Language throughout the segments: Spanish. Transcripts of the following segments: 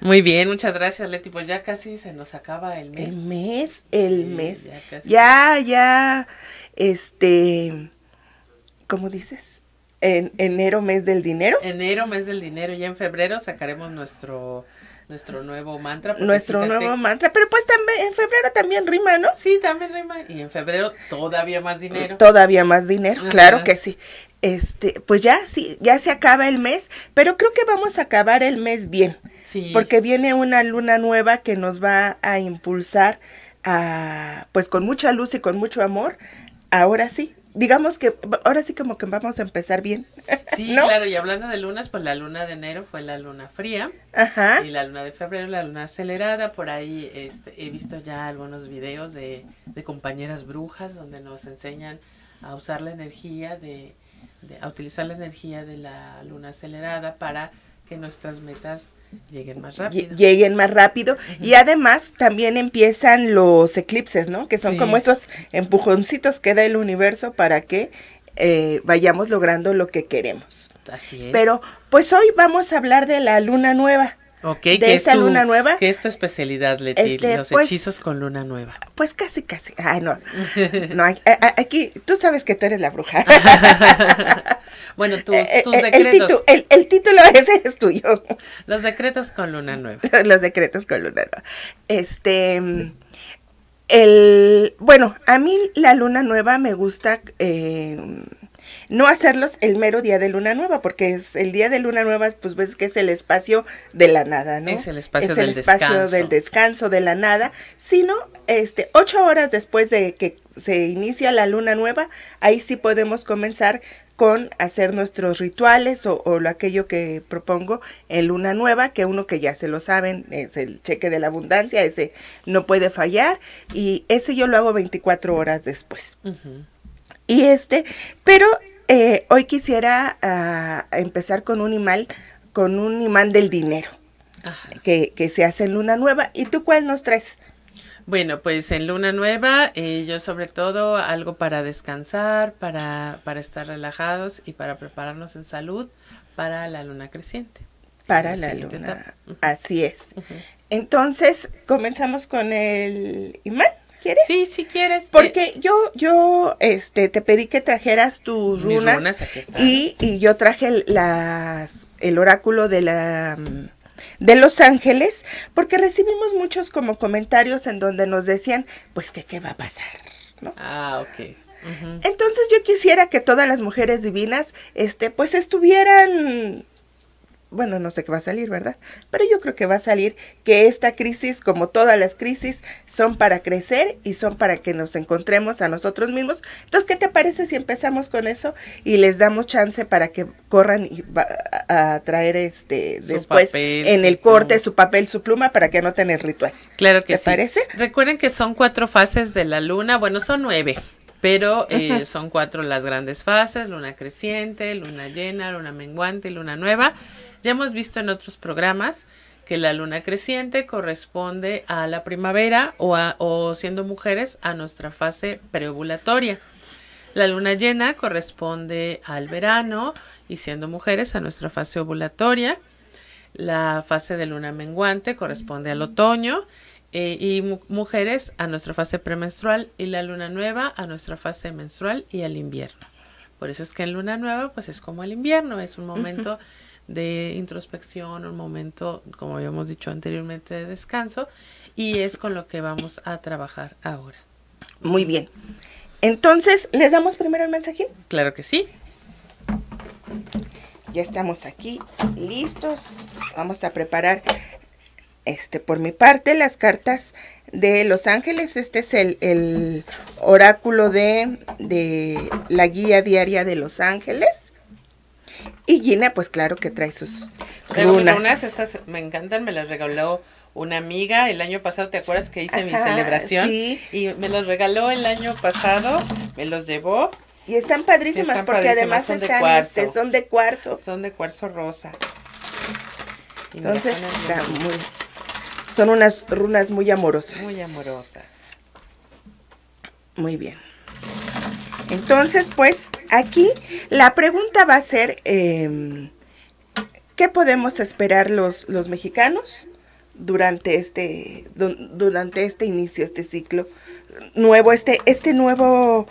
Muy bien, muchas gracias, Leti. Pues ya casi se nos acaba el mes. El mes, el mes. Ya, ya, este, ¿cómo dices? En enero, mes del dinero. Enero, mes del dinero. Ya en febrero sacaremos nuestro nuestro nuevo mantra. Nuestro nuevo mantra, pero pues también en febrero también rima, ¿no? Sí, también rima. Y en febrero todavía más dinero. Todavía más dinero, claro que sí este, pues ya sí, ya se acaba el mes, pero creo que vamos a acabar el mes bien. Sí. Porque viene una luna nueva que nos va a impulsar a, pues con mucha luz y con mucho amor, ahora sí. Digamos que ahora sí como que vamos a empezar bien. Sí, claro, y hablando de lunas, pues la luna de enero fue la luna fría. Ajá. Y la luna de febrero, la luna acelerada. Por ahí este, he visto ya algunos videos de compañeras brujas donde nos enseñan a usar la energía de, a utilizar la energía de la luna acelerada para que nuestras metas lleguen más rápido. Lleguen más rápido. Y además también empiezan los eclipses, ¿no? Que son como esos empujoncitos que da el universo para que eh, vayamos logrando lo que queremos. Así es. Pero pues hoy vamos a hablar de la luna nueva. Ok, esa luna nueva. ¿Qué es tu especialidad, Leti? Este, los pues, hechizos con luna nueva. Pues casi, casi. Ay, no. no aquí, tú sabes que tú eres la bruja. bueno, tus, eh, eh, el, decretos. El, título ese es tuyo. Los decretos con luna nueva. los decretos con luna nueva. Este. El, bueno, a mí la luna nueva me gusta. Eh, no hacerlos el mero día de luna nueva, porque es el día de luna nueva, pues ves que es el espacio de la nada, ¿no? Es el espacio, es el del, espacio descanso. del descanso de la nada, sino este ocho horas después de que se inicia la luna nueva, ahí sí podemos comenzar con hacer nuestros rituales o, lo aquello que propongo en Luna Nueva, que uno que ya se lo saben, es el cheque de la abundancia, ese no puede fallar, y ese yo lo hago 24 horas después. Y este, pero eh, hoy quisiera ah, empezar con un imán, con un imán del dinero, que, se hace en Luna Nueva. ¿Y tú cuál nos tres? Bueno, pues en Luna Nueva, eh, yo sobre todo algo para descansar, para, para estar relajados y para prepararnos en salud para la luna creciente. Para la, luna. Así es. Entonces, comenzamos con el imán. ¿Quieres? Sí, sí quieres. Porque yo, yo, este, te pedí que trajeras tus runas. Y, yo traje las, el oráculo de la de Los Ángeles, porque recibimos muchos como comentarios en donde nos decían, pues que qué va a pasar, ¿no? Ah, ok. Entonces yo quisiera que todas las mujeres divinas, este, pues estuvieran bueno, no sé qué va a salir, ¿verdad? Pero yo creo que va a salir que esta crisis, como todas las crisis, son para crecer y son para que nos encontremos a nosotros mismos. Entonces, ¿qué te parece si empezamos con eso y les damos chance para que corran y va a, traer este después en el corte su papel, su pluma para que no tener ritual? Claro que ¿Te parece? Recuerden que son cuatro fases de la luna, bueno, son nueve pero eh, son cuatro las grandes fases, luna creciente, luna llena, luna menguante y luna nueva. Ya hemos visto en otros programas que la luna creciente corresponde a la primavera o, siendo mujeres a nuestra fase preovulatoria. La luna llena corresponde al verano y siendo mujeres a nuestra fase ovulatoria. La fase de luna menguante corresponde al otoño eh, y mujeres a nuestra fase premenstrual y la luna nueva a nuestra fase menstrual y al invierno. Por eso es que en luna nueva pues es como el invierno, es un momento de introspección, un momento, como habíamos dicho anteriormente, de descanso, y es con lo que vamos a trabajar ahora. Muy bien. Entonces, ¿les damos primero el mensajín? Claro que sí. Ya estamos aquí, listos. Vamos a preparar, este, por mi parte, las cartas de Los Ángeles. Este es el, el oráculo de, de la guía diaria de Los Ángeles. Y Gina, pues claro que trae sus runas. estas me encantan, me las regaló una amiga el año pasado, ¿te acuerdas que hice mi celebración? Sí. Y me las regaló el año pasado, me los llevó. Y están padrísimas porque además son, están, de este cuarzo, este, son de cuarzo. Son de cuarzo rosa. Entonces, son unas runas muy amorosas. Muy amorosas. Muy bien. Entonces, pues aquí la pregunta va a ser, em, ¿qué podemos esperar los, mexicanos durante este, durante este inicio, este ciclo nuevo, este, este, nuevo,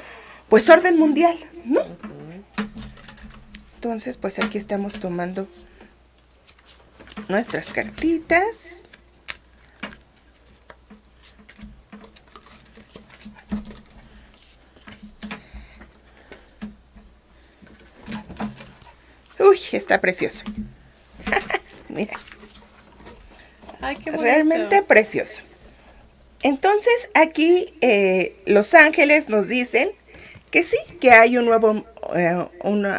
pues, orden mundial, ¿no? Entonces, pues aquí estamos tomando nuestras cartitas. Uy, está precioso. Mira. Ay, qué bonito. Realmente precioso. Entonces aquí eh, Los Ángeles nos dicen que sí, que hay un nuevo, eh,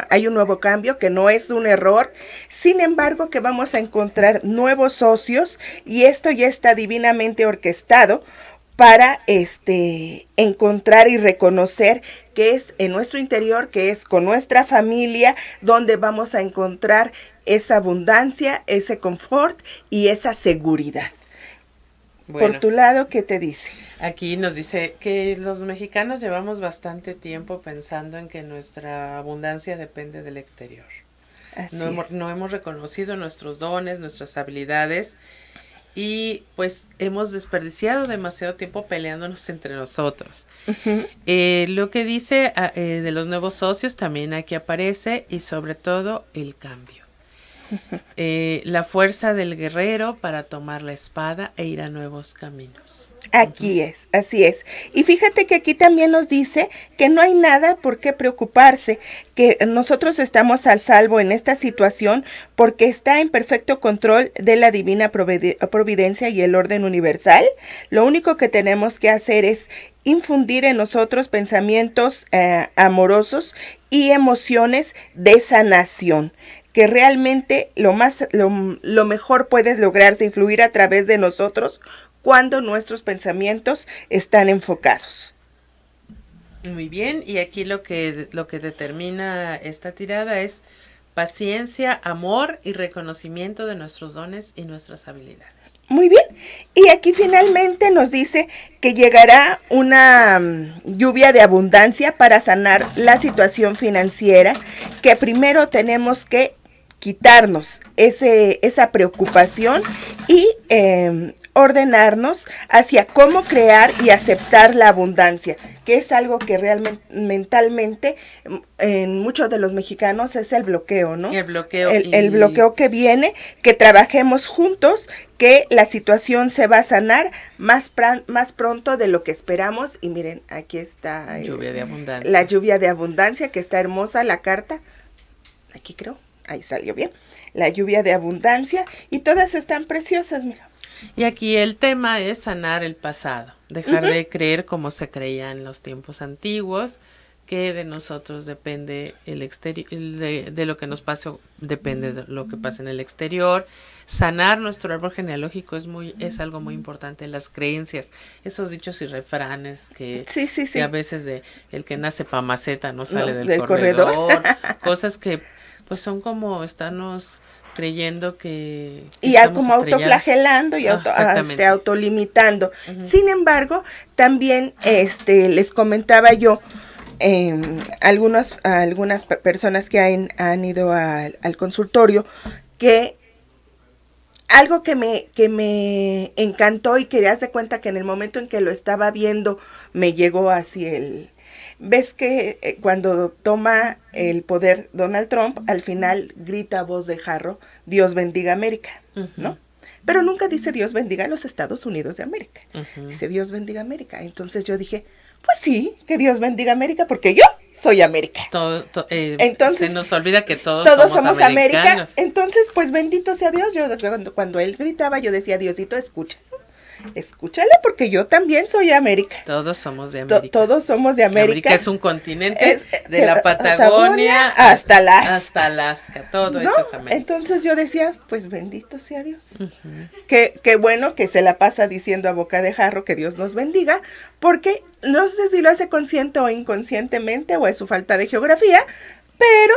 hay un nuevo cambio, que no es un error, sin embargo que vamos a encontrar nuevos socios y esto ya está divinamente orquestado para este encontrar y reconocer que es en nuestro interior, que es con nuestra familia donde vamos a encontrar esa abundancia, ese confort y esa seguridad. Por tu lado, ¿qué te dice? Aquí nos dice que los mexicanos llevamos bastante tiempo pensando en que nuestra abundancia depende del exterior. no hemos reconocido nuestros dones, nuestras habilidades y pues hemos desperdiciado demasiado tiempo peleándonos entre nosotros. Eh, lo que dice ah, eh, de los nuevos socios también aquí aparece y sobre todo el cambio. Eh, la fuerza del guerrero para tomar la espada e ir a nuevos caminos. Aquí es, así es. Y fíjate que aquí también nos dice que no hay nada por qué preocuparse, que nosotros estamos al salvo en esta situación porque está en perfecto control de la divina providencia y el orden universal. Lo único que tenemos que hacer es infundir en nosotros pensamientos eh, amorosos y emociones de sanación que realmente lo, más, lo, mejor puedes lograrse influir a través de nosotros cuando nuestros pensamientos están enfocados. Muy bien, y aquí lo que, lo que determina esta tirada es paciencia, amor y reconocimiento de nuestros dones y nuestras habilidades. Muy bien, y aquí finalmente nos dice que llegará una mm, lluvia de abundancia para sanar la situación financiera que primero tenemos que quitarnos ese, esa preocupación y em, ordenarnos hacia cómo crear y aceptar la abundancia, que es algo que realmente mentalmente mm, en muchos de los mexicanos es el bloqueo, ¿no? El bloqueo. El, bloqueo que viene, que trabajemos juntos, que la situación se va a sanar más, más pronto de lo que esperamos. Y miren, aquí está. Eh, de abundancia. La lluvia de abundancia, que está hermosa la carta. Aquí creo ahí salió bien, la lluvia de abundancia y todas están preciosas, mira. Y aquí el tema es sanar el pasado, dejar de creer como se creía en los tiempos antiguos, que de nosotros depende el exterior, de, lo que nos pase, depende de lo que pasa en el exterior. Sanar nuestro árbol genealógico es muy, es algo muy importante, las creencias, esos dichos y refranes que, a veces de el que nace pa' maceta no sale del, corredor. cosas que pues son como estarnos creyendo que... y como autoflagelando y ah, este, autolimitando. Sin embargo, también este, les comentaba yo, eh, algunas, algunas personas que han, ido al, consultorio, que algo que me, que me encantó y que ya se cuenta que en el momento en que lo estaba viendo me llegó así el, ves que eh, cuando toma el poder Donald Trump, al final grita a voz de jarro, Dios bendiga América, ¿no? Pero nunca dice Dios bendiga a los Estados Unidos de América. Dice Dios bendiga América. Entonces yo dije, pues sí, que Dios bendiga América, porque yo soy América. Eh, entonces, se nos olvida que todos, todos somos, americanos. América. Entonces, pues bendito sea Dios. Yo cuando él gritaba, yo decía, Diosito, escucha escúchale porque yo también soy América. Todos somos de América. todos somos de América. América es un continente, eh, de, la Patagonia, hasta Alaska. Hasta Alaska, todo eso es América. Entonces yo decía, pues bendito sea Dios. Qué que, bueno que se la pasa diciendo a boca de jarro que Dios nos bendiga, porque no sé si lo hace consciente o inconscientemente o es su falta de geografía, pero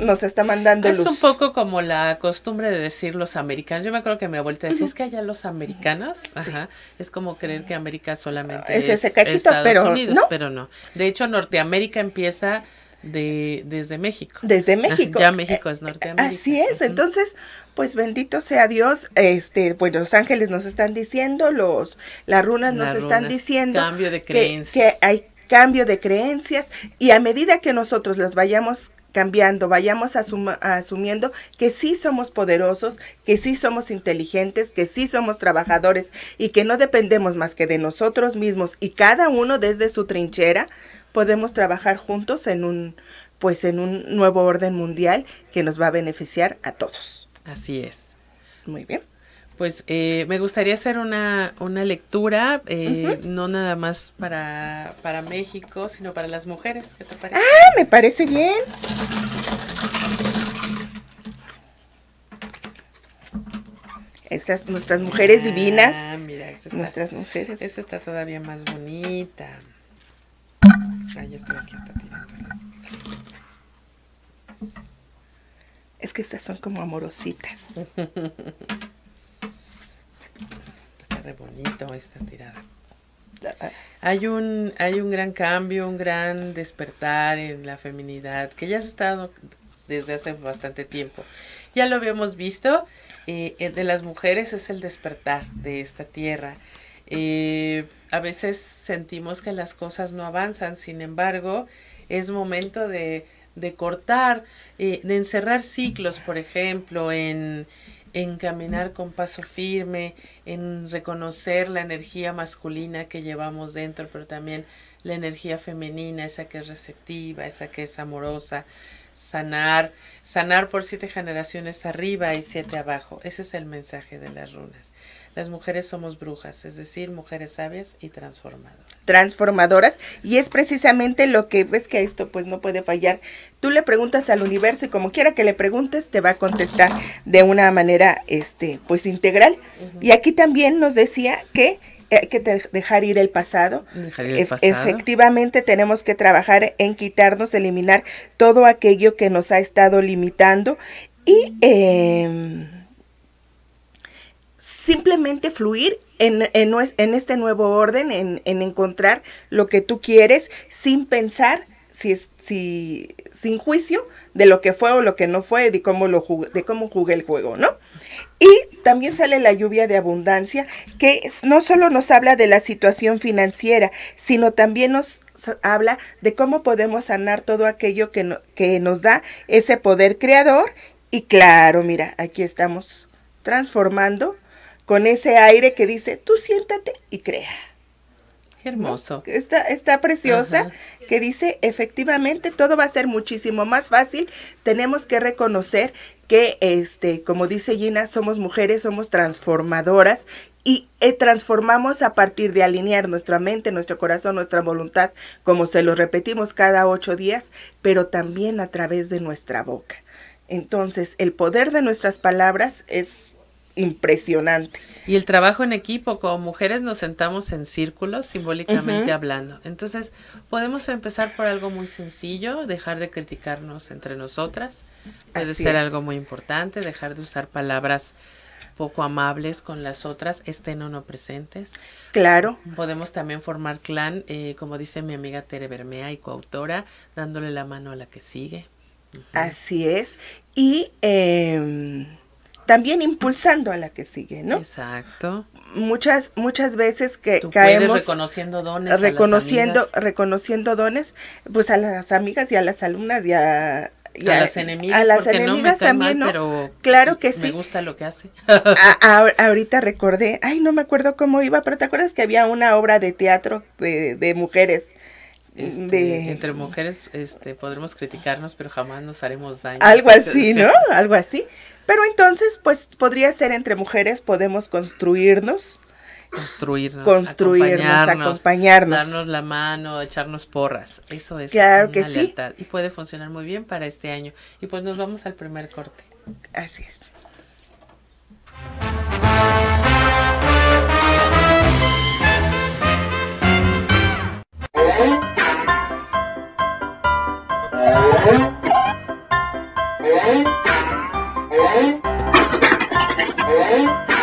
nos está mandando es un poco como la costumbre de decir los americanos. Yo me acuerdo que mi abuelita decía, es que allá los americanos, ajá, es como creer que América solamente es, ese cachito, Estados pero, Unidos, ¿no? pero no. De hecho, Norteamérica empieza de, desde México. Desde México. ya México es Norteamérica. Así es, entonces, pues bendito sea Dios, este, pues los ángeles nos están diciendo, los, las runas nos están diciendo. Cambio de creencias. que hay cambio de creencias y a medida que nosotros las vayamos cambiando, vayamos asuma, asumiendo que sí somos poderosos, que sí somos inteligentes, que sí somos trabajadores y que no dependemos más que de nosotros mismos y cada uno desde su trinchera podemos trabajar juntos en un pues en un nuevo orden mundial que nos va a beneficiar a todos. Así es. Muy bien pues eh, me gustaría hacer una, lectura, eh, no nada más para, México, sino para las mujeres. ¿Qué te parece? Ah, me parece bien. Estas, nuestras mujeres ah, divinas. Mira, esta nuestras mujeres. Esta está todavía más bonita. Ay, estoy aquí, está tirando. Es que estas son como amorositas. bonito esta tirada. Ah. Hay un, hay un gran cambio, un gran despertar en la feminidad que ya ha estado desde hace bastante tiempo. Ya lo habíamos visto, eh, de las mujeres es el despertar de esta tierra. Eh, a veces sentimos que las cosas no avanzan, sin embargo, es momento de, cortar, eh, de encerrar ciclos, por ejemplo, en, en caminar con paso firme, en reconocer la energía masculina que llevamos dentro, pero también la energía femenina, esa que es receptiva, esa que es amorosa, sanar, sanar por siete generaciones arriba y siete abajo. Ese es el mensaje de las runas. Las mujeres somos brujas, es decir, mujeres sabias y transformadoras transformadoras y es precisamente lo que ves que esto pues no puede fallar. Tú le preguntas al universo y como quiera que le preguntes te va a contestar de una manera este pues integral. Y aquí también nos decía que hay que dejar ir el e-, pasado. efectivamente tenemos que trabajar en quitarnos, eliminar todo aquello que nos ha estado limitando y em, simplemente fluir en, en, este nuevo orden, en, encontrar lo que tú quieres sin pensar, si, sin juicio de lo que fue o lo que no fue, de cómo, lo jugué, de cómo jugué el juego, ¿no? Y también sale la lluvia de abundancia, que no solo nos habla de la situación financiera, sino también nos habla de cómo podemos sanar todo aquello que, que nos da ese poder creador. Y claro, mira, aquí estamos transformando con ese aire que dice, tú siéntate y crea. Qué hermoso. Está, preciosa, que dice, efectivamente, todo va a ser muchísimo más fácil. Tenemos que reconocer que, este, como dice Gina, somos mujeres, somos transformadoras y eh, transformamos a partir de alinear nuestra mente, nuestro corazón, nuestra voluntad, como se lo repetimos cada ocho días, pero también a través de nuestra boca. Entonces, el poder de nuestras palabras es impresionante. Y el trabajo en equipo, como mujeres nos sentamos en círculos simbólicamente hablando. Entonces, podemos empezar por algo muy sencillo, dejar de criticarnos entre nosotras, puede ser algo muy importante, dejar de usar palabras poco amables con las otras, estén o no presentes. Claro. Podemos también formar clan, eh, como dice mi amiga Tere Bermea y coautora, dándole la mano a la que sigue. Así es. Y... Em, también impulsando a la que sigue, ¿no? Exacto. Muchas, muchas veces que caemos reconociendo dones. Reconociendo, reconociendo dones, pues a las amigas y a las alumnas y a a, las enemigas, a las enemigas también, ¿no? Pero claro que pues, me sí. Me gusta lo que hace. ahorita recordé, ay, no me acuerdo cómo iba, pero ¿te acuerdas que había una obra de teatro de, de mujeres? Este, entre mujeres este, podremos criticarnos, pero jamás nos haremos daño. Algo así, ¿no? Algo así. Pero entonces, pues podría ser entre mujeres, podemos construirnos. Construirnos, acompañarnos, Darnos la mano, echarnos porras. Eso es claro que Sí. Y puede funcionar muy bien para este año. Y pues nos vamos al primer corte. Así es. Música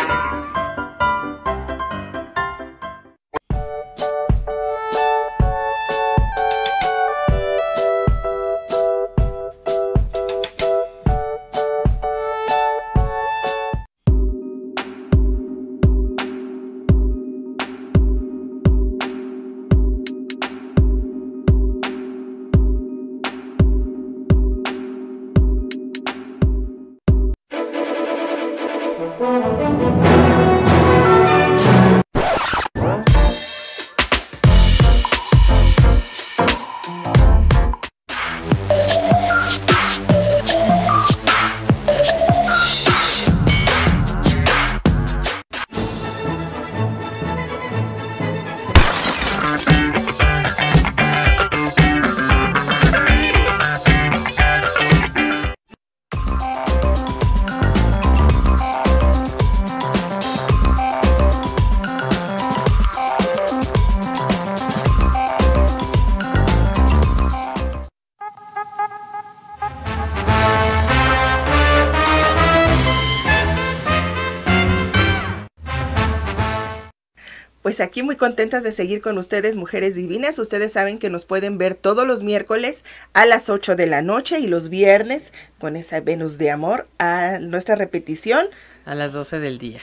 Pues aquí muy contentas de seguir con ustedes, mujeres divinas. Ustedes saben que nos pueden ver todos los miércoles a las 8 de la noche y los viernes con esa Venus de Amor a nuestra repetición. A las 12 del día.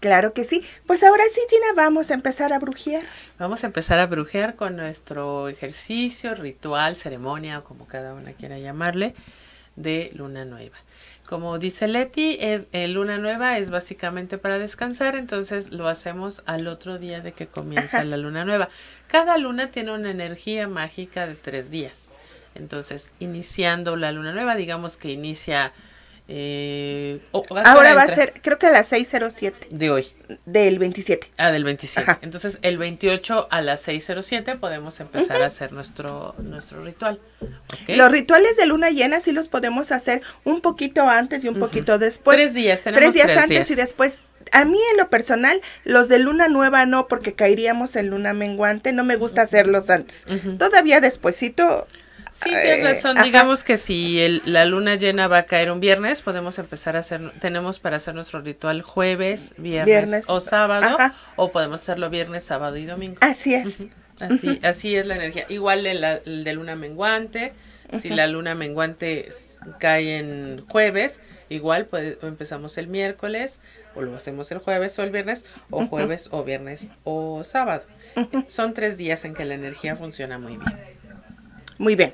Claro que sí. Pues ahora sí, Gina, vamos a empezar a brujear. Vamos a empezar a brujear con nuestro ejercicio, ritual, ceremonia, o como cada una quiera llamarle, de luna nueva. Como dice Leti, es eh, luna nueva es básicamente para descansar, entonces lo hacemos al otro día de que comienza la luna nueva. Cada luna tiene una energía mágica de tres días. Entonces, iniciando la luna nueva, digamos que inicia Ahora eh, oh, va a ser, creo que a las 6.07. De hoy. Del 27. Ah, del 27. Entonces, el 28 a las 6.07 podemos empezar a hacer nuestro, nuestro ritual. Los rituales de luna llena sí los podemos hacer un poquito antes y un poquito después. Tres días, tres días antes y después a mí en lo personal, los de luna nueva no, porque caeríamos en luna menguante, no me gusta hacerlos antes. Todavía despuesito Sí, tienes eh, razón. Digamos que si la luna llena va a caer un viernes, podemos empezar a hacer, tenemos para hacer nuestro ritual jueves, viernes, o sábado, o podemos hacerlo viernes, sábado y domingo. Así es. Así, así es la energía. Igual el, de luna menguante, si la luna menguante cae en jueves, igual pues, empezamos el miércoles, o lo hacemos el jueves o el viernes, o jueves o viernes o sábado. Son tres días en que la energía funciona muy bien. Muy bien.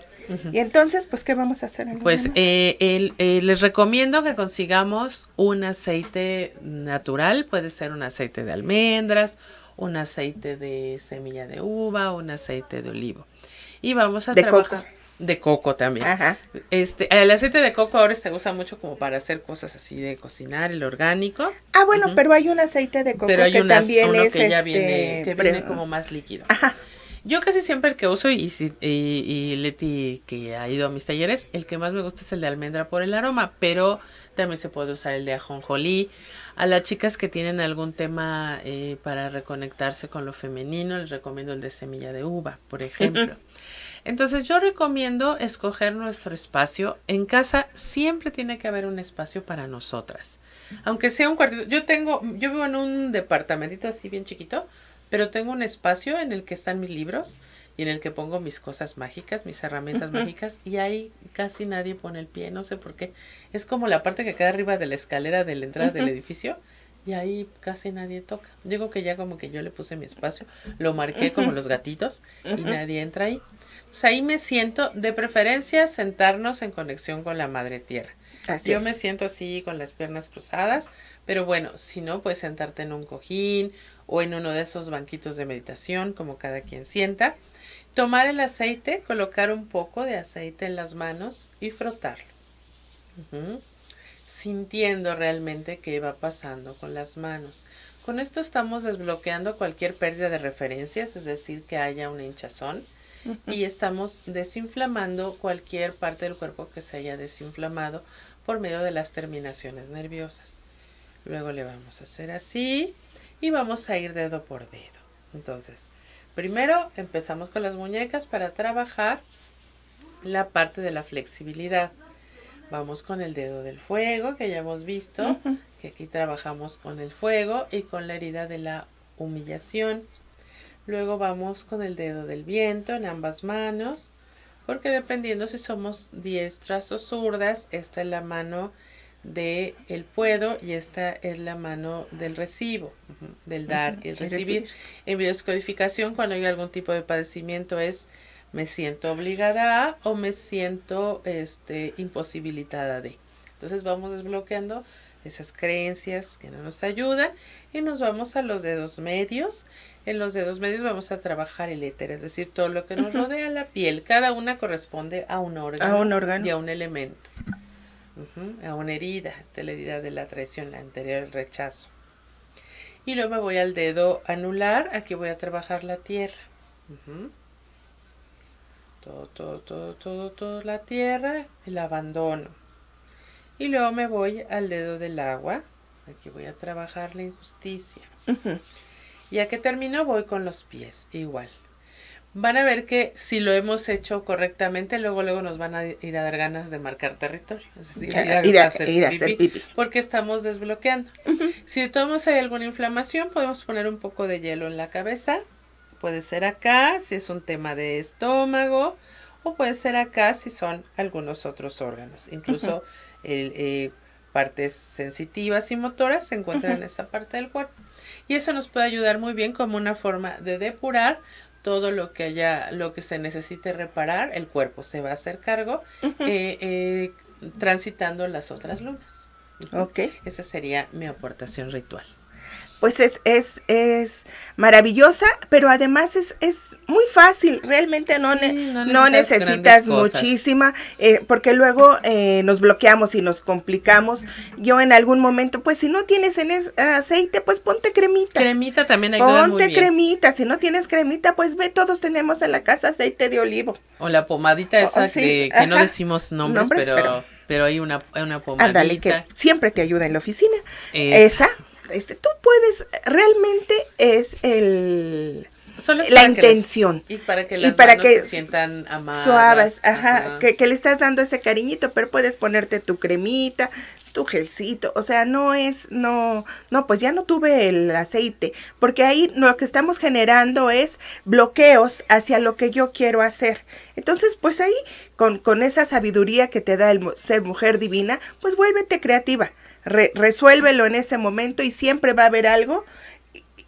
Y entonces, pues, ¿qué vamos a hacer? Pues eh, eh, les recomiendo que consigamos un aceite natural, puede ser un aceite de almendras, un aceite de semilla de uva, un aceite de olivo. Y vamos a trabajar. De coco también. Este, el aceite de coco ahora se usa mucho como para hacer cosas así de cocinar, el orgánico. Ah, bueno, pero hay un aceite de coco pero hay que también es que ya viene, este que viene como más líquido. Ajá. Yo casi siempre el que uso, y, Leti que ha ido a mis talleres, el que más me gusta es el de almendra por el aroma, pero también se puede usar el de ajonjolí. A las chicas que tienen algún tema eh, para reconectarse con lo femenino, les recomiendo el de semilla de uva, por ejemplo. Entonces yo recomiendo escoger nuestro espacio. En casa siempre tiene que haber un espacio para nosotras. Aunque sea un cuartito. Yo tengo, yo vivo en un departamentito así bien chiquito pero tengo un espacio en el que están mis libros y en el que pongo mis cosas mágicas, mis herramientas mágicas, y ahí casi nadie pone el pie, no sé por qué. Es como la parte que queda arriba de la escalera de la entrada del edificio, y ahí casi nadie toca. Digo que ya como que yo le puse mi espacio, lo marqué como los gatitos, y nadie entra ahí. sea, ahí me siento, de preferencia, sentarnos en conexión con la madre tierra. yo me siento así con las piernas cruzadas, pero bueno, si no, puedes sentarte en un cojín o en uno de esos banquitos de meditación, como cada quien sienta. Tomar el aceite, colocar un poco de aceite en las manos y frotarlo. Sintiendo realmente qué va pasando con las manos. Con esto estamos desbloqueando cualquier pérdida de referencias, es decir, que haya un hinchazón. Y estamos desinflamando cualquier parte del cuerpo que se haya desinflamado por medio de las terminaciones nerviosas. Luego le vamos a hacer así y vamos a ir dedo por dedo. Entonces, primero empezamos con las muñecas para trabajar la parte de la flexibilidad. Vamos con el dedo del fuego, que ya hemos visto, que aquí trabajamos con el fuego y con la herida de la humillación. Luego vamos con el dedo del viento en ambas manos, porque dependiendo si somos diestras o zurdas, esta es la mano de el puedo y esta es la mano del recibo, del dar y el recibir. En biodescodificación, cuando hay algún tipo de padecimiento es me siento obligada a o me siento este, imposibilitada de. Entonces vamos desbloqueando esas creencias que no nos ayudan y nos vamos a los dedos medios. En los dedos medios vamos a trabajar el éter, es decir, todo lo que nos rodea la piel. Cada una corresponde a un a un órgano. y a un elemento a una herida, esta es la herida de la traición, la anterior el rechazo. Y luego me voy al dedo anular, aquí voy a trabajar la tierra. Todo, todo, todo, todo, todo la tierra, el abandono. Y luego me voy al dedo del agua, aquí voy a trabajar la injusticia. Ya que termino voy con los pies, igual van a ver que si lo hemos hecho correctamente, luego luego nos van a ir a dar ganas de marcar territorio, es decir, ir a, hacer, porque estamos desbloqueando. Si de todos hay alguna inflamación, podemos poner un poco de hielo en la cabeza, puede ser acá si es un tema de estómago o puede ser acá si son algunos otros órganos, incluso el, eh, partes sensitivas y motoras se encuentran en esta parte del cuerpo. Y eso nos puede ayudar muy bien como una forma de depurar todo lo que haya, lo que se necesite reparar, el cuerpo se va a hacer cargo eh, eh, transitando las otras lunas. Ok. Esa sería mi aportación ritual pues es, es, es maravillosa, pero además es, es muy fácil, realmente no, no, necesitas, muchísima, eh, porque luego eh, nos bloqueamos y nos complicamos. Yo en algún momento, pues si no tienes en aceite, pues ponte cremita. Cremita también hay Ponte muy bien. cremita, si no tienes cremita, pues ve, todos tenemos en la casa aceite de olivo. O la pomadita esa que no decimos nombres, pero... pero hay una, pomadita. Ándale, que siempre te ayuda en la oficina. Esa este, tú puedes, realmente es el la intención. y para que las sientan amadas. Suaves, ajá, Que, le estás dando ese cariñito, pero puedes ponerte tu cremita, tu gelcito, o sea, no es, no, no, pues ya no tuve el aceite, porque ahí lo que estamos generando es bloqueos hacia lo que yo quiero hacer. Entonces, pues ahí, con, con esa sabiduría que te da el ser mujer divina, pues vuélvete creativa resuélvelo en ese momento y siempre va a haber algo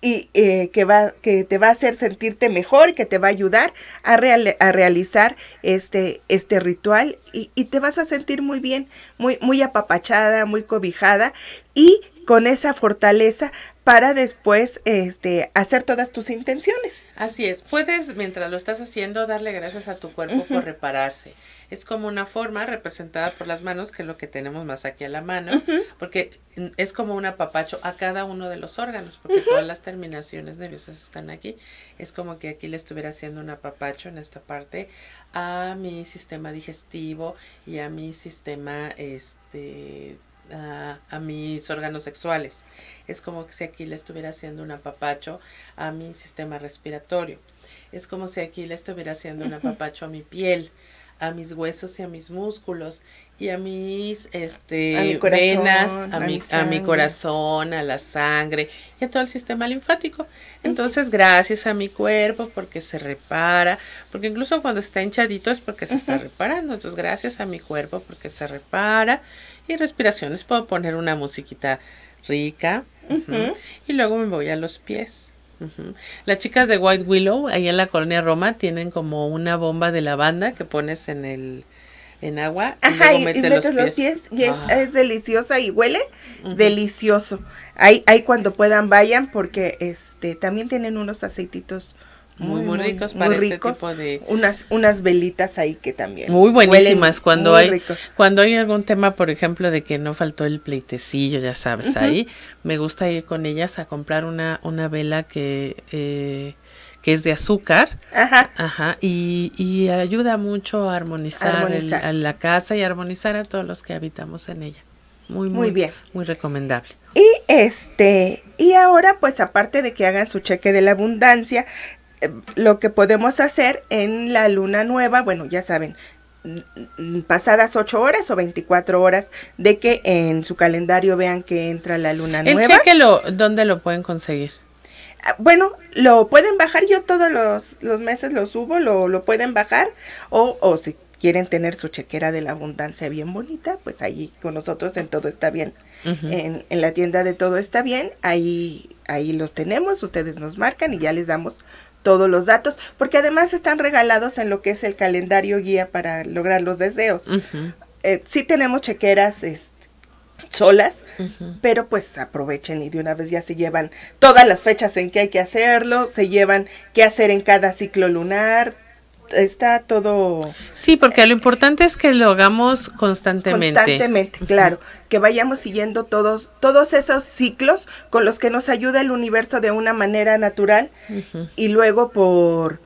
y eh, que, va, que te va a hacer sentirte mejor que te va a ayudar a, a realizar este, este ritual y, te vas a sentir muy bien, muy, muy apapachada, muy cobijada y con esa fortaleza para después este, hacer todas tus intenciones. Así es, puedes mientras lo estás haciendo darle gracias a tu cuerpo por repararse es como una forma representada por las manos, que es lo que tenemos más aquí a la mano, porque es como un apapacho a cada uno de los órganos, porque todas las terminaciones nerviosas están aquí. Es como que aquí le estuviera haciendo un apapacho en esta parte a mi sistema digestivo y a mi sistema, este, a, mis órganos sexuales. Es como que si aquí le estuviera haciendo un apapacho a mi sistema respiratorio. Es como si aquí le estuviera haciendo un apapacho a mi piel a mis huesos y a mis músculos y a mis este, venas, a, mi, a mi corazón, a la sangre y a todo el sistema linfático. Entonces, gracias a mi cuerpo porque se repara, porque incluso cuando está hinchadito es porque se está reparando. Entonces, gracias a mi cuerpo porque se repara y respiraciones. Puedo poner una musiquita rica y luego me voy a los pies. Las chicas de White Willow, ahí en la colonia Roma, tienen como una bomba de lavanda que pones en el en agua y luego metes, los, pies. y es, deliciosa y huele delicioso. Ahí, ahí cuando puedan vayan porque este también tienen unos aceititos muy, muy, ricos para este tipo de unas unas velitas ahí que también muy buenísimas cuando hay cuando hay algún tema por ejemplo de que no faltó el pleitecillo ya sabes ahí me gusta ir con ellas a comprar una una vela que eh, que es de azúcar, ajá, ajá y, ayuda mucho a armonizar, la casa y armonizar a todos los que habitamos en ella. Muy, muy, bien. Muy recomendable. Y este, y ahora pues aparte de que hagan su cheque de la abundancia, lo que podemos hacer en la luna nueva, bueno, ya saben, pasadas 8 horas o 24 horas de que en su calendario vean que entra la luna nueva. Cheque ¿Dónde lo pueden conseguir? Ah, bueno, lo pueden bajar, yo todos los, meses lo subo, lo, lo pueden bajar o, o si quieren tener su chequera de la abundancia bien bonita, pues ahí con nosotros en Todo Está Bien. en, en, la tienda de Todo Está Bien, ahí, ahí los tenemos, ustedes nos marcan y ya les damos todos los datos, porque además están regalados en lo que es el calendario guía para lograr los deseos. si eh, sí tenemos chequeras solas, pero pues aprovechen y de una vez ya se llevan todas las fechas en que hay que hacerlo, se llevan qué hacer en cada ciclo lunar, está todo... Sí, porque lo importante es que lo hagamos constantemente. Constantemente, claro, que vayamos siguiendo todos, todos esos ciclos con los que nos ayuda el universo de una manera natural y luego por...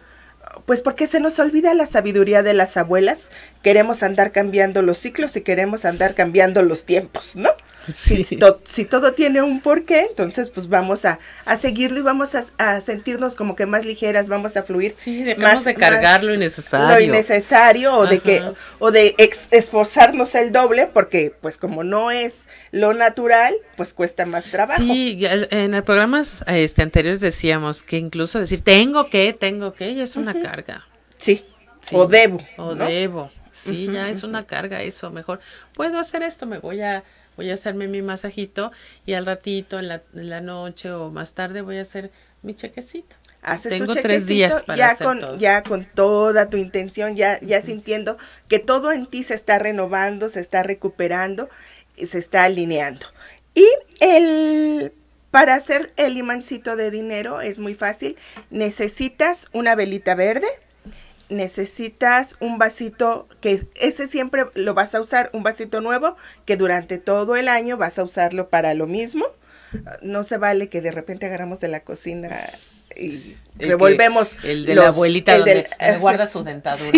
Pues porque se nos olvida la sabiduría de las abuelas, queremos andar cambiando los ciclos y queremos andar cambiando los tiempos, ¿no? Si, todo tiene un porqué, entonces pues vamos a, seguirlo y vamos a, sentirnos como que más ligeras, vamos a fluir. más, de cargar lo innecesario. o de que o de esforzarnos el doble porque pues como no es lo natural, pues cuesta más trabajo. Sí, en el programas este, anteriores decíamos que incluso decir tengo que, tengo que, ya es una carga. Sí. o debo. O debo. Sí, ya es una carga eso, mejor puedo hacer esto, me voy a voy a hacerme mi masajito y al ratito, en la, noche o más tarde, voy a hacer mi chequecito. Haces Tengo tu tres días para ya con, Ya con toda tu intención, ya, ya sintiendo que todo en ti se está renovando, se está recuperando eh, se está alineando. Y el para hacer el imancito de dinero es muy fácil. Necesitas una velita verde, necesitas un vasito que ese siempre lo vas a usar, un vasito nuevo que durante todo el año vas a usarlo para lo mismo. No se vale que de repente agarramos de la cocina y revolvemos. el de la abuelita el donde guarda su dentadura.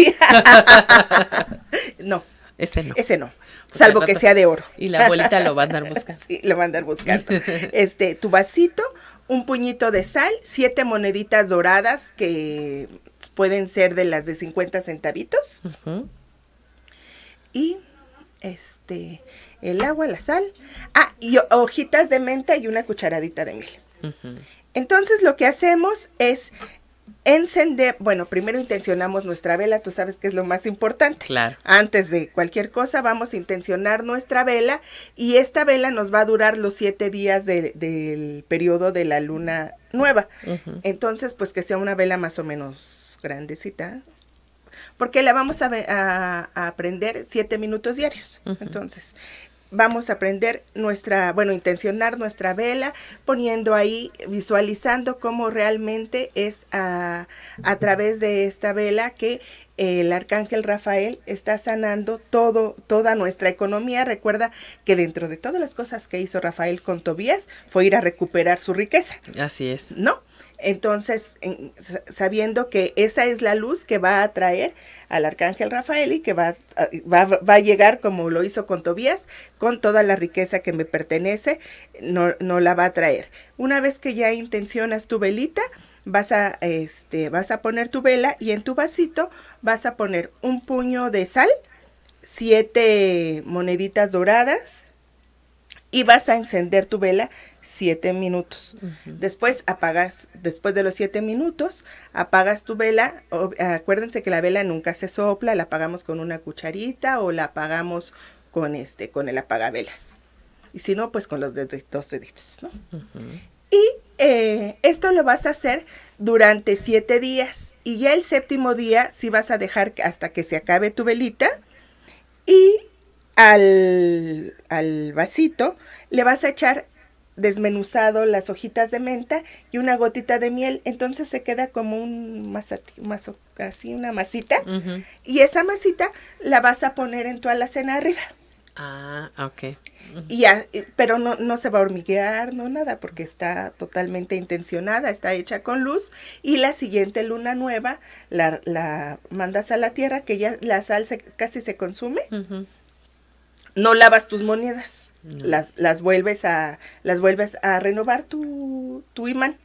no. Ese no. Ese no. salvo que sea de oro. Y la abuelita lo va a andar buscando. sí, lo va a andar buscando. Este, tu vasito, un puñito de sal, siete moneditas doradas que pueden ser de las de 50 centavitos. Y este, el agua, la sal. Ah, y hojitas de menta y una cucharadita de miel. Entonces lo que hacemos es encender, bueno, primero intencionamos nuestra vela, tú sabes que es lo más importante. Claro. Antes de cualquier cosa vamos a intencionar nuestra vela y esta vela nos va a durar los siete días del periodo de la luna nueva. Entonces, pues que sea una vela más o menos grandecita, porque la vamos a, aprender siete minutos diarios. Entonces, vamos a aprender nuestra, bueno, intencionar nuestra vela, poniendo ahí, visualizando cómo realmente es a, través de esta vela que eh, el arcángel Rafael está sanando todo, toda nuestra economía. Recuerda que dentro de todas las cosas que hizo Rafael con Tobías fue ir a recuperar su riqueza. Así es. ¿No? Entonces, sabiendo que esa es la luz que va a traer al arcángel Rafael y que va ah, a, va, a llegar como lo hizo con Tobías, con toda la riqueza que me pertenece, no, la va a traer. Una vez que ya intencionas tu velita, vas a, este, vas a poner tu vela y en tu vasito vas a poner un puño de sal, siete moneditas doradas y vas a encender tu vela siete minutos. Después apagas, después de los siete minutos, apagas tu vela. O, acuérdense que la vela nunca se sopla, la apagamos con una cucharita o la apagamos con este, con el apagavelas. Y si no, pues con los dos deditos, ¿no? Y eh, esto lo vas a hacer durante siete días. Y ya el séptimo día si vas a dejar hasta que se acabe tu velita. Y al, al vasito le vas a echar desmenuzado las hojitas de menta y una gotita de miel, entonces se queda como un masa, así una masita y esa masita la vas a poner en tu alacena arriba. Ah, ok. y pero no, no se va a hormiguear, no nada, porque está totalmente intencionada, está hecha con luz. Y la siguiente luna nueva la, mandas a la tierra, que ya la sal casi se consume. No lavas tus monedas las, las, vuelves a, las vuelves a renovar tu, tu imán.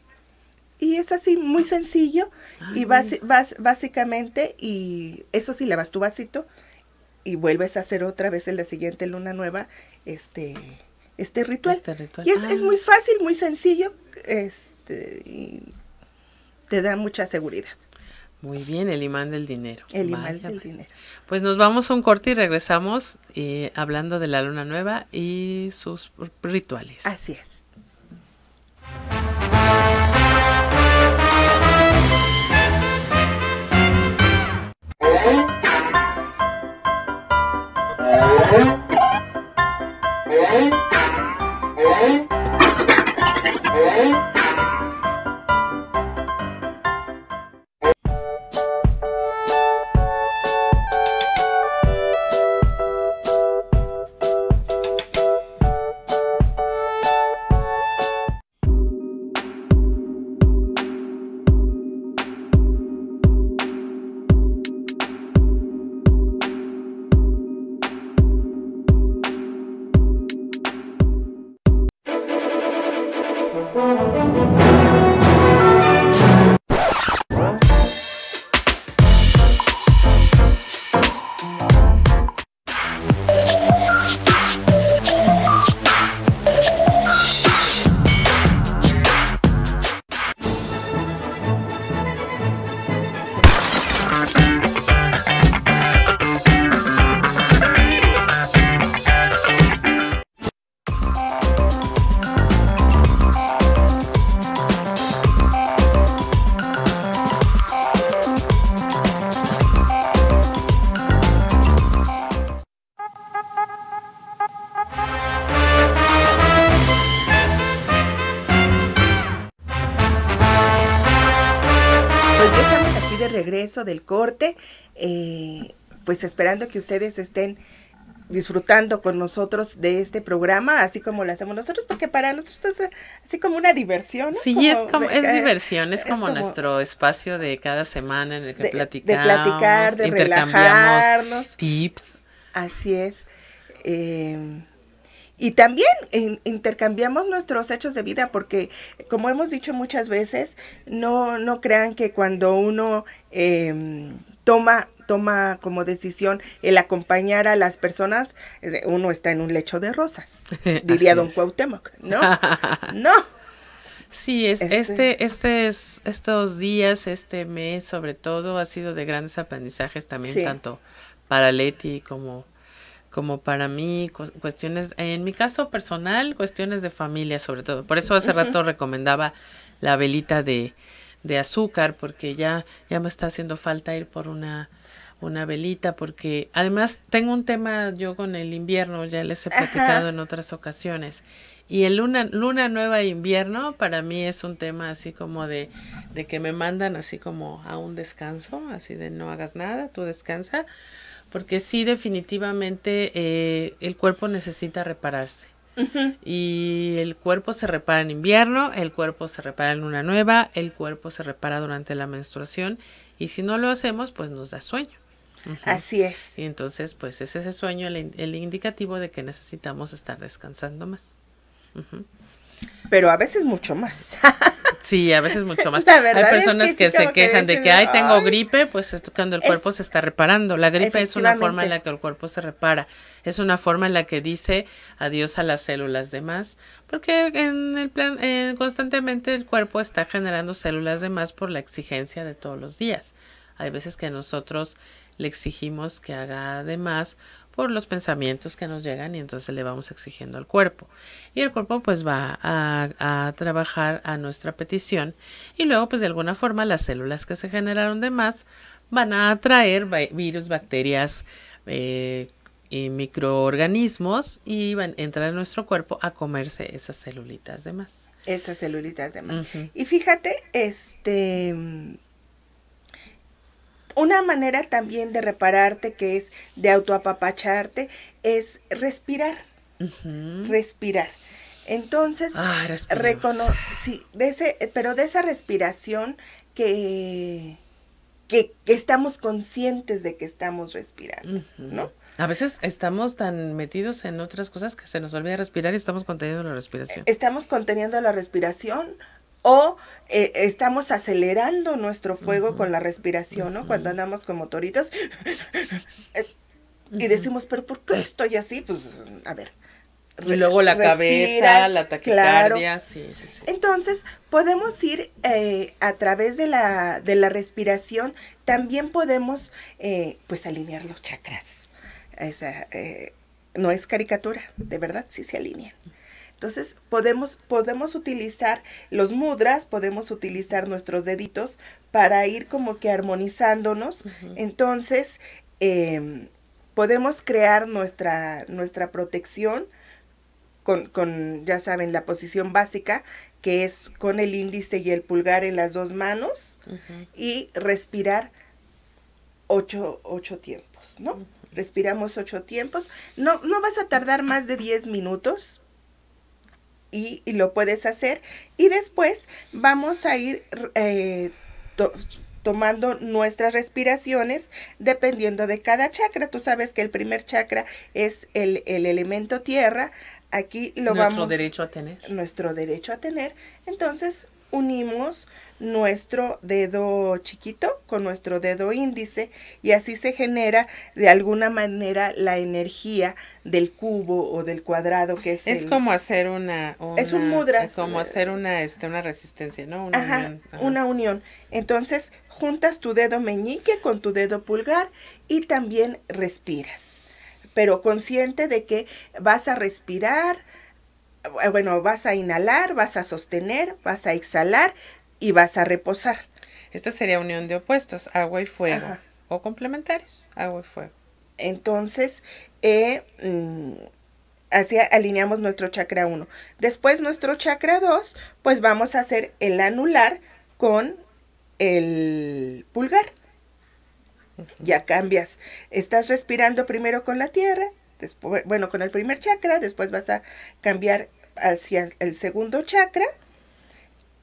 Y es así, muy sencillo. Y vas, vas, básicamente, y eso sí, le vas tu vasito y vuelves a hacer otra vez en la siguiente luna nueva este, este ritual. Este y es, es, ah. muy fácil, muy sencillo, este, y te da mucha seguridad. Muy bien, el imán del dinero. El imán del pues. dinero. Pues nos vamos a un corte y regresamos eh, hablando de la luna nueva y sus rituales. Así es. del corte, eh, pues esperando que ustedes estén disfrutando con nosotros de este programa, así como lo hacemos nosotros, porque para nosotros es así como una diversión. ¿no? Sí, es como, es diversión, es, como, nuestro espacio de cada semana en el que platicamos, de platicar, de intercambiamos relajarnos. tips. Así es. Eh, y también intercambiamos nuestros hechos de vida porque, como hemos dicho muchas veces, no, no crean que cuando uno em, toma toma como decisión el acompañar a las personas, eh, uno está en un lecho de rosas, diría don Cuauhtémoc, ¿no? no. Sí, es, este, este, este es, estos días, este mes sobre todo, ha sido de grandes aprendizajes también, tanto para Leti como como para mí, cuestiones, en mi caso personal, cuestiones de familia sobre todo. Por eso hace rato recomendaba la velita de, azúcar, porque ya, ya me está haciendo falta ir por una, una velita, porque además tengo un tema yo con el invierno, ya les he platicado en otras ocasiones. Y el luna, luna nueva e invierno para mí es un tema así como de, de que me mandan así como a un descanso, así de no hagas nada, tú descansa porque sí definitivamente eh, el cuerpo necesita repararse. Y el cuerpo se repara en invierno, el cuerpo se repara en una nueva, el cuerpo se repara durante la menstruación y si no lo hacemos pues nos da sueño. Así es. Y entonces pues es ese sueño el, indicativo de que necesitamos estar descansando más pero a veces mucho más. Sí, a veces mucho más. Hay personas que, se quejan de que, ay, tengo gripe, pues es cuando el cuerpo se está reparando. La gripe es una forma en la que el cuerpo se repara. Es una forma en la que dice adiós a las células de más, porque en el plan eh, constantemente el cuerpo está generando células de más por la exigencia de todos los días. Hay veces que nosotros le exigimos que haga de más por los pensamientos que nos llegan y entonces le vamos exigiendo al cuerpo. Y el cuerpo pues va a, trabajar a nuestra petición y luego pues de alguna forma las células que se generaron de más van a atraer virus, bacterias eh, y microorganismos y van a entrar en nuestro cuerpo a comerse esas celulitas de más. Esas celulitas de más. Y fíjate, este una manera también de repararte, que es de autoapapacharte, es respirar. Respirar. Entonces, ah, sí, de ese, pero de esa respiración que, que, estamos conscientes de que estamos respirando, ¿no? A veces estamos tan metidos en otras cosas que se nos olvida respirar y estamos conteniendo la respiración. Estamos conteniendo la respiración o eh, estamos acelerando nuestro fuego con la respiración, ¿no? Cuando andamos con motoritos eh, y decimos, pero ¿por qué estoy así? Pues, a ver. Y luego la cabeza, la taquicardia, sí, sí, sí. Entonces, podemos ir eh, a través de la, respiración, también podemos, pues, alinear los chakras. no es caricatura, de verdad, sí se alinean. Entonces podemos, podemos utilizar los mudras, podemos utilizar nuestros deditos para ir como que armonizándonos. Entonces em, podemos crear nuestra, nuestra protección con, ya saben, la posición básica, que es con el índice y el pulgar en las dos manos y respirar ocho, tiempos, ¿no? Respiramos ocho tiempos. No, no vas a tardar más de diez minutos y, lo puedes hacer. Y después vamos a ir eh, tomando nuestras respiraciones dependiendo de cada chakra. Tú sabes que el primer chakra es el, elemento tierra. Aquí lo vamos. Nuestro derecho a tener. Nuestro derecho a tener. Entonces unimos nuestro dedo chiquito con nuestro dedo índice y así se genera de alguna manera la energía del cubo o del cuadrado que es es como hacer una, es un mudra como hacer una este, una resistencia no una, una unión entonces juntas tu dedo meñique con tu dedo pulgar y también respiras pero consciente de que vas a respirar eh, bueno, vas a inhalar, vas a sostener, vas a exhalar y vas a reposar. Esta sería unión de opuestos, agua y fuego, o complementarios, agua y fuego. Entonces, eh, mm, así alineamos nuestro chakra 1. Después nuestro chakra 2, pues vamos a hacer el anular con el pulgar. Ya cambias. Estás respirando primero con la tierra, después, bueno, con el primer chakra, después vas a cambiar hacia el segundo chakra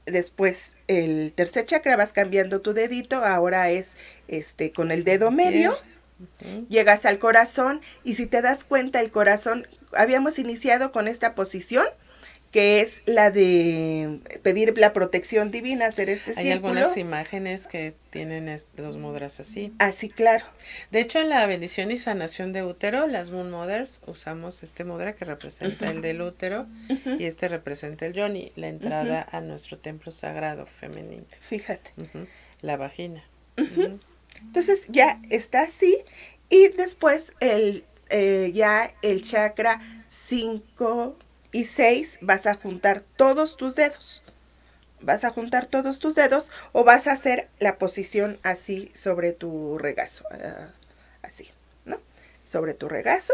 Después el tercer chakra vas cambiando tu dedito, ahora es este con el dedo medio. Llegas al corazón y si te das cuenta el corazón, habíamos iniciado con esta posición que es la de pedir la protección divina, hacer este Hay algunas imágenes que tienen los mudras así. Así, claro. De hecho, en la bendición y sanación de útero, las Moon Mothers usamos este mudra que representa el del útero y este representa el Johnny, la entrada a nuestro templo sagrado femenino. Fíjate. La vagina. Entonces ya está así y después el eh, ya el chakra 5 y seis, vas a juntar todos tus dedos. Vas a juntar todos tus dedos o vas a hacer la posición así sobre tu regazo. Ah, así, ¿no? Sobre tu regazo.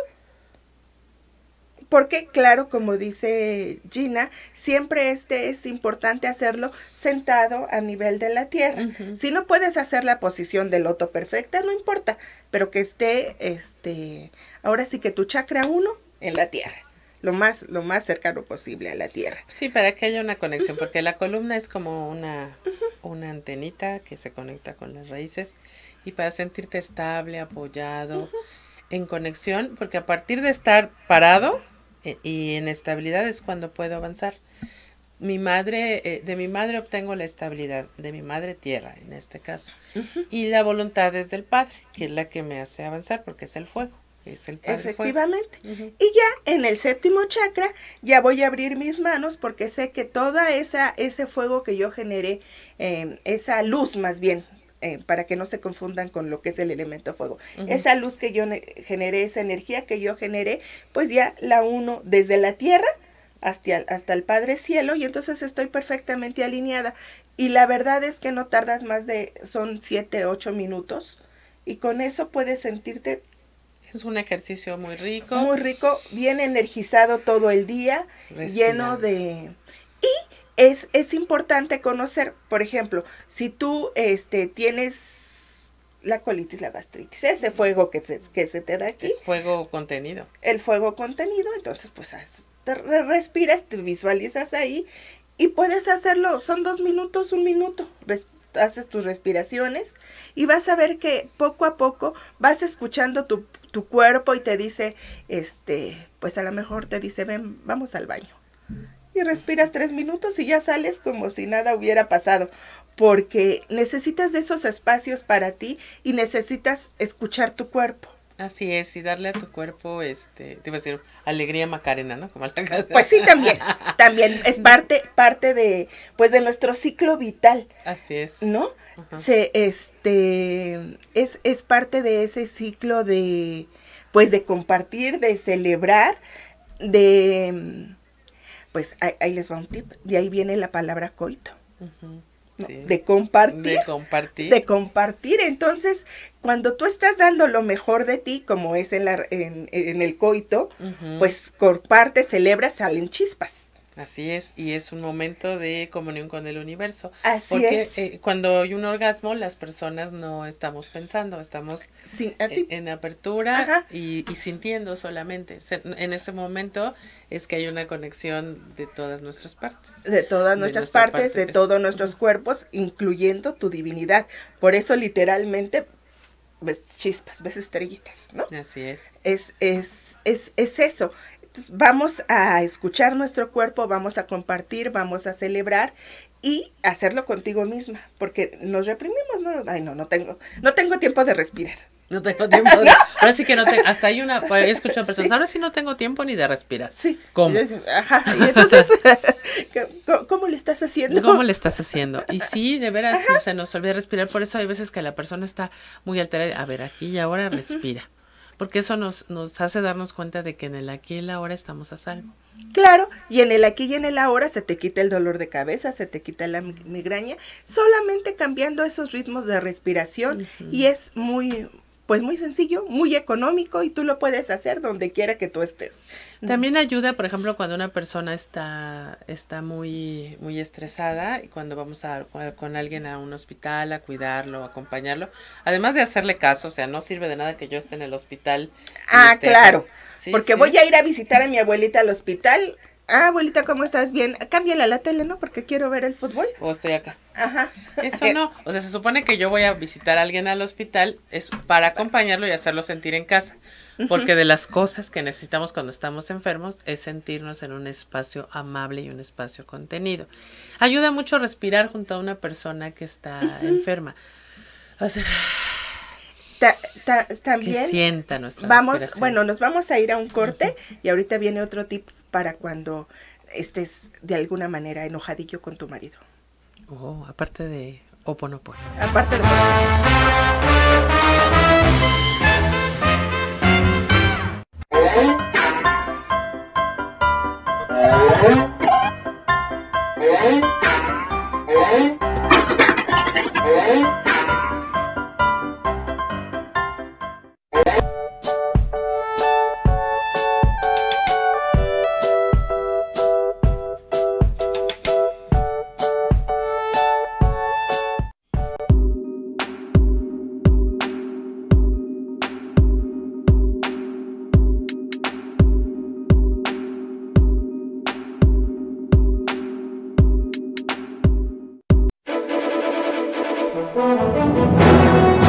Porque claro, como dice Gina, siempre este es importante hacerlo sentado a nivel de la tierra. Si no puedes hacer la posición del loto perfecta, no importa, pero que esté este ahora sí que tu chakra uno en la tierra lo más, lo más cercano posible a la Tierra. Sí, para que haya una conexión, porque la columna es como una, una antenita que se conecta con las raíces y para sentirte estable, apoyado, en conexión, porque a partir de estar parado e, y en estabilidad es cuando puedo avanzar. Mi madre, eh, de mi madre obtengo la estabilidad, de mi madre tierra en este caso, y la voluntad es del padre, que es la que me hace avanzar porque es el fuego. Efectivamente. Y ya en el séptimo chakra ya voy a abrir mis manos porque sé que todo ese fuego que yo generé, em, esa luz más bien, em, para que no se confundan con lo que es el elemento fuego. Esa luz que yo generé, esa energía que yo generé, pues ya la uno desde la tierra hasta, hasta el Padre Cielo y entonces estoy perfectamente alineada. Y la verdad es que no tardas más de, son siete, ocho minutos y con eso puedes sentirte es un ejercicio muy rico. Muy rico, bien energizado todo el día, lleno de... Y es, es importante conocer, por ejemplo, si tú este, tienes la colitis, la gastritis, ese fuego que se, que se te da aquí. El fuego contenido. El fuego contenido, entonces pues respiras, te visualizas ahí y puedes hacerlo, son dos minutos, un minuto, haces tus respiraciones y vas a ver que poco a poco vas escuchando tu, tu cuerpo y te dice, este, pues a lo mejor te dice, ven, vamos al baño. Y respiras tres minutos y ya sales como si nada hubiera pasado, porque necesitas esos espacios para ti y necesitas escuchar tu cuerpo. Así es, y darle a tu cuerpo, este, te iba a decir, alegría macarena, ¿no? Como pues sí, también, también es parte, parte de, pues de nuestro ciclo vital. Así es. ¿No? Se, este, es, es parte de ese ciclo de, pues de compartir, de celebrar, de, pues ahí, les va un tip, y ahí viene la palabra coito. Ajá de compartir. De compartir. De compartir. Entonces, cuando tú estás dando lo mejor de ti, como es en, en, el coito, pues por pues comparte, celebra, salen chispas. Así es, y es un momento de comunión con el universo. Así porque, es. Eh, cuando hay un orgasmo, las personas no estamos pensando, estamos En, apertura y, sintiendo solamente. en ese momento es que hay una conexión de todas nuestras partes. De todas nuestras partes, de todos nuestros cuerpos, incluyendo tu divinidad. Por eso literalmente ves chispas, ves estrellitas, ¿no? Así es. Es, es, es, es eso, vamos a escuchar nuestro cuerpo, vamos a compartir, vamos a celebrar y hacerlo contigo misma, porque nos reprimimos, no, ay no, no tengo, no tengo tiempo de respirar. No tengo tiempo. Ahora sí que no tengo. Hasta hay una. Pues, he escuchado personas. Ahora sí no tengo tiempo ni de respirar. Sí. ¿Cómo? le estás haciendo? ¿Cómo le estás haciendo? Y sí, de veras, se nos olvida respirar. Por eso hay veces que la persona está muy alterada. A ver, aquí y ahora respira porque eso nos, nos hace darnos cuenta de que en el aquí y el ahora estamos a salvo. Claro, y en el aquí y en el ahora se te quita el dolor de cabeza, se te quita la migraña, solamente cambiando esos ritmos de respiración y es muy pues muy sencillo, muy económico y tú lo puedes hacer donde quiera que tú estés. También ayuda, por ejemplo, cuando una persona está, está muy, muy estresada y cuando vamos a, con alguien a un hospital a cuidarlo, acompañarlo, además de hacerle caso, o sea, no sirve de nada que yo esté en el hospital. Ah, claro. porque voy a ir a visitar a mi abuelita al hospital Ah, abuelita, ¿cómo estás? Bien, cámbiala la tele, ¿no? Porque quiero ver el fútbol. O estoy acá. Ajá. Eso eh, no. O sea, se supone que yo voy a visitar a alguien al hospital es para acompañarlo y hacerlo sentir en casa. Porque de las cosas que necesitamos cuando estamos enfermos es sentirnos en un espacio amable y un espacio contenido. Ayuda mucho respirar junto a una persona que está enferma. también que sienta nuestra vamos, bueno, nos vamos a ir a un corte y ahorita viene otro tip para cuando estés de alguna manera enojadillo con tu marido. Oh, aparte de Oponopono. Aparte de Música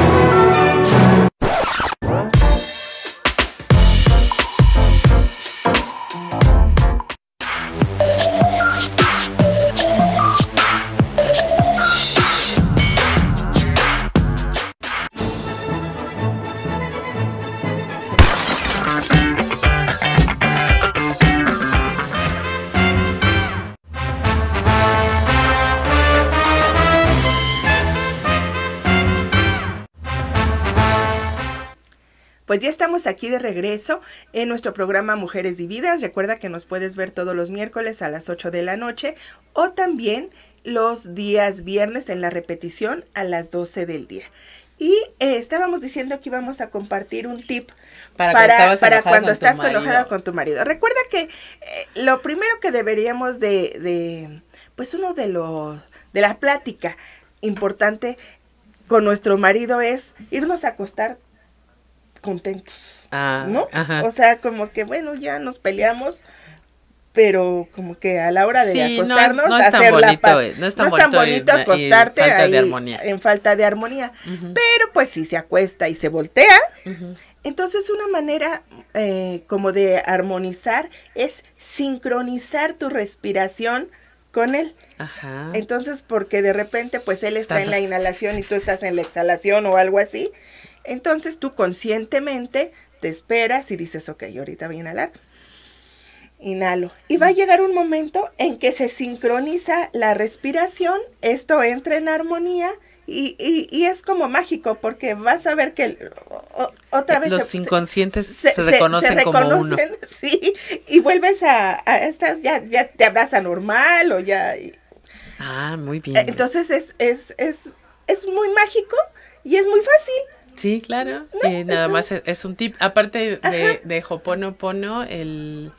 Pues ya estamos aquí de regreso en nuestro programa Mujeres Dividas. Recuerda que nos puedes ver todos los miércoles a las 8 de la noche o también los días viernes en la repetición a las 12 del día. Y eh, estábamos diciendo que íbamos a compartir un tip para, cuando estás conojada con tu marido. Recuerda que eh, lo primero que deberíamos de, de pues uno de los, de la plática importante con nuestro marido es irnos a acostar contentos, ah, ¿no? Ajá. O sea, como que bueno, ya nos peleamos, pero como que a la hora de acostarnos, no es, no es tan, bonito, acostarte en falta, de armonía. en falta de armonía. Pero pues si se acuesta y se voltea, entonces una manera eh, como de armonizar es sincronizar tu respiración con él. Ajá. Entonces, porque de repente, pues él está en la inhalación y tú estás en la exhalación o algo así. Entonces tú conscientemente te esperas y dices, ok, ahorita voy a inhalar. Inhalo. Y va a llegar un momento en que se sincroniza la respiración, esto entra en armonía y, es como mágico porque vas a ver que otra eh, vez... Los inconscientes se, reconocen se, reconocen como Sí, y vuelves a, estas, ya, ya, te abrazan normal o ya... ah, muy eh, bien. Entonces es, es, es, es muy mágico y es muy fácil Sí, claro. nada más e-, es, un tip. Aparte de, de pono el,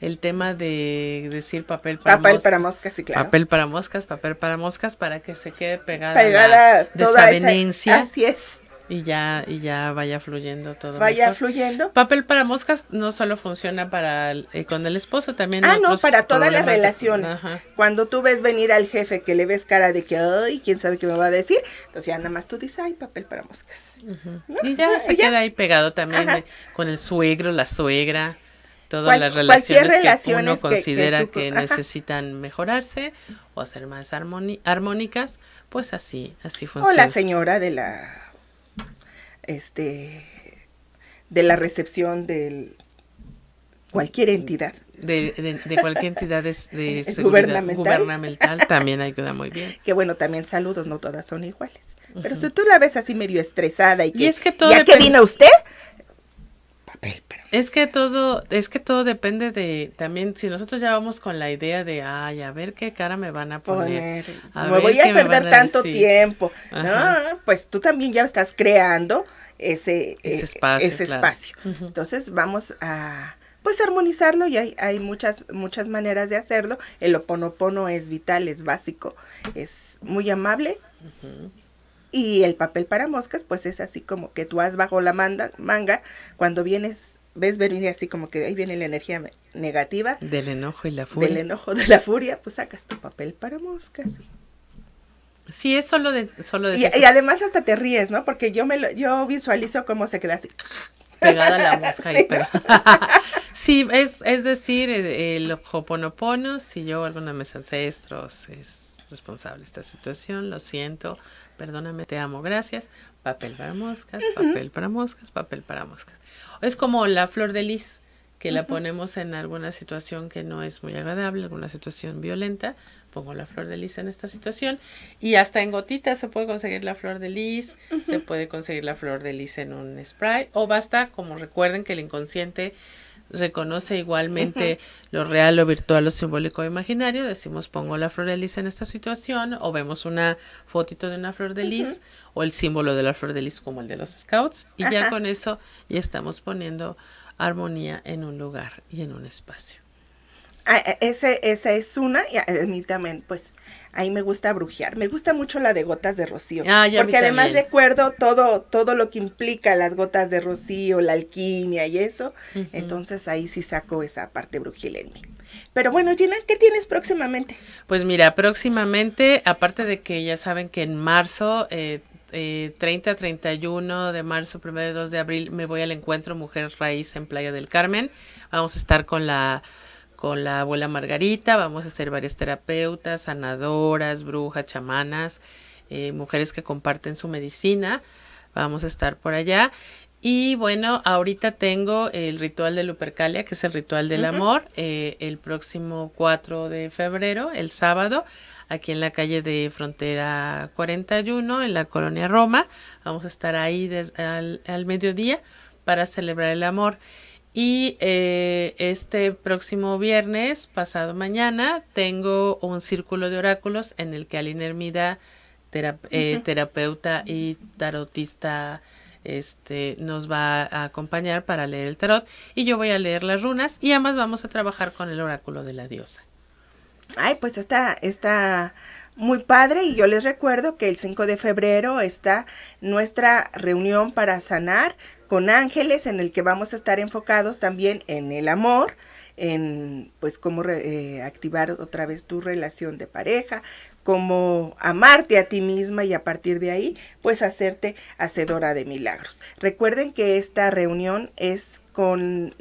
el tema de decir papel para papel para moscas, sí, claro. Papel para moscas, papel para moscas, para que se quede pegada, pegada la desavenencia. así es y ya y ya vaya fluyendo todo vaya fluyendo papel para moscas no solo funciona para eh, con el esposo también ah no para todas las relaciones cuando tú ves venir al jefe que le ves cara de que ay quién sabe qué me va a decir entonces ya nada más tú dices ay papel para moscas y ya ah, se queda ahí pegado también con el suegro la suegra todas las relaciones que uno considera que, necesitan mejorarse o hacer más armónicas pues así así funciona o la señora de la este, de la recepción de cualquier entidad. De, cualquier entidad de seguridad gubernamental. también ayuda muy bien. Que bueno, también saludos, no todas son iguales. Pero si tú la ves así medio estresada y que, es que todo ya que vino usted, papel, pero... Es que todo, es que todo depende de, también, si nosotros ya vamos con la idea de, ay, a ver qué cara me van a poner. me voy a perder tanto tiempo. No, pues tú también ya estás creando ese, ese eh, espacio. Entonces vamos a pues armonizarlo y hay, hay muchas, muchas maneras de hacerlo. El oponopono es vital, es básico, es muy amable. Y el papel para moscas, pues es así como que tú has bajo la manga, manga cuando vienes, ves venir así como que ahí viene la energía negativa. Del enojo y la furia. Del enojo, de la furia, pues sacas tu papel para moscas. Sí, es solo de... Solo de y, además hasta te ríes, ¿no? Porque yo, me lo, yo visualizo cómo se queda así. Pegada la mosca. Sí, sí es, es decir, el hoponopono, si yo alguno de mis ancestros es responsable de esta situación, lo siento, perdóname, te amo, gracias. Papel para moscas, papel para moscas, papel para moscas. Es como la flor de lis, que la ponemos en alguna situación que no es muy agradable, alguna situación violenta, pongo la flor de lis en esta situación. Y hasta en gotitas se puede conseguir la flor de lis, se puede conseguir la flor de lis en un spray o basta, como recuerden que el inconsciente reconoce igualmente lo real, lo virtual, lo simbólico o imaginario, decimos pongo la flor de lis en esta situación o vemos una fotito de una flor de lis o el símbolo de la flor de lis como el de los scouts y ya con eso ya estamos poniendo armonía en un lugar y en un espacio. Ah, e, ese, esa es una, y a mí también, pues, ahí me gusta brujear. Me gusta mucho la de gotas de rocío. Ah, porque además recuerdo todo, todo lo que implica las gotas de rocío, la alquimia y eso. Entonces ahí sí saco esa parte brujil en mí. Pero bueno, Gina, ¿qué tienes próximamente? Pues mira, próximamente, aparte de que ya saben que en marzo 30, eh, 31 eh, de marzo, primero de 2 de abril, me voy al encuentro Mujer Raíz en Playa del Carmen. Vamos a estar con la con la abuela Margarita, vamos a ser varias terapeutas, sanadoras, brujas, chamanas, eh, mujeres que comparten su medicina, vamos a estar por allá. Y bueno, ahorita tengo el ritual de Lupercalia, que es el ritual del amor, eh, el próximo 4 de febrero, el sábado, aquí en la calle de Frontera 41, en la colonia Roma. Vamos a estar ahí al mediodía para celebrar el amor. Y eh, este próximo viernes, pasado mañana, tengo un círculo de oráculos en el que Aline Hermida, eh, terapeuta y tarotista, este, nos va a acompañar para leer el tarot. Y yo voy a leer las runas y además vamos a trabajar con el oráculo de la diosa. Ay, pues está, está muy padre y yo les recuerdo que el 5 de febrero está nuestra reunión para sanar con ángeles en el que vamos a estar enfocados también en el amor, en pues cómo eh, activar otra vez tu relación de pareja, cómo amarte a ti misma y a partir de ahí pues hacerte hacedora de milagros. Recuerden que esta reunión es con,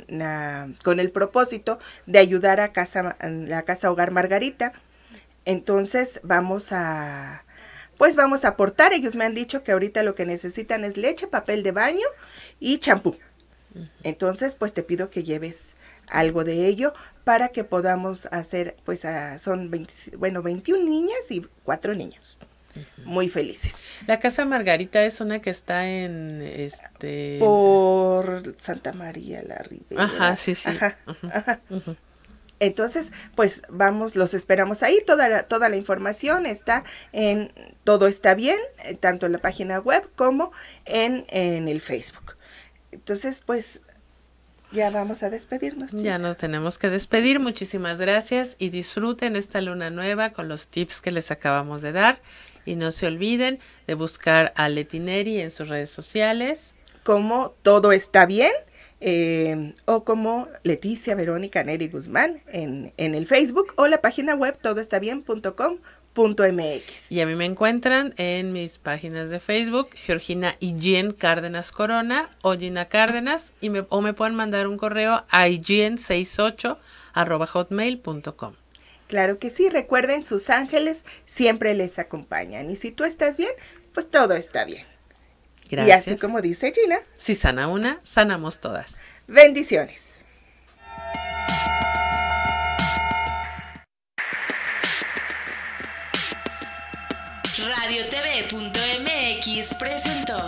con el propósito de ayudar a casa, la Casa Hogar Margarita entonces vamos a, pues vamos a aportar. Ellos me han dicho que ahorita lo que necesitan es leche, papel de baño y champú. Entonces, pues te pido que lleves algo de ello para que podamos hacer, pues son bueno, 21 niñas y 4 niños. Muy felices. La Casa Margarita es una que está en este por Santa María la Ribera. Ajá, sí, sí. Ajá, ajá. Entonces, pues vamos, los esperamos ahí. Toda la, toda la información está en Todo está bien, eh, tanto en la página web como en, el Facebook. Entonces, pues ya vamos a despedirnos. Ya nos tenemos que despedir. Muchísimas gracias y disfruten esta luna nueva con los tips que les acabamos de dar. Y no se olviden de buscar a Letineri en sus redes sociales. Como todo está bien eh, o como Leticia Verónica Neri Guzmán en, en el Facebook o la página web todoestabien.com Y a mí me encuentran en mis páginas de Facebook, Georgina Jean Cárdenas Corona o Gina Cárdenas, y me, o me pueden mandar un correo a punto hotmail.com. Claro que sí, recuerden, sus ángeles siempre les acompañan y si tú estás bien, pues todo está bien. Y así como dice Gina. Si sana una, sanamos todas. Bendiciones. RadioTV.mx presentó.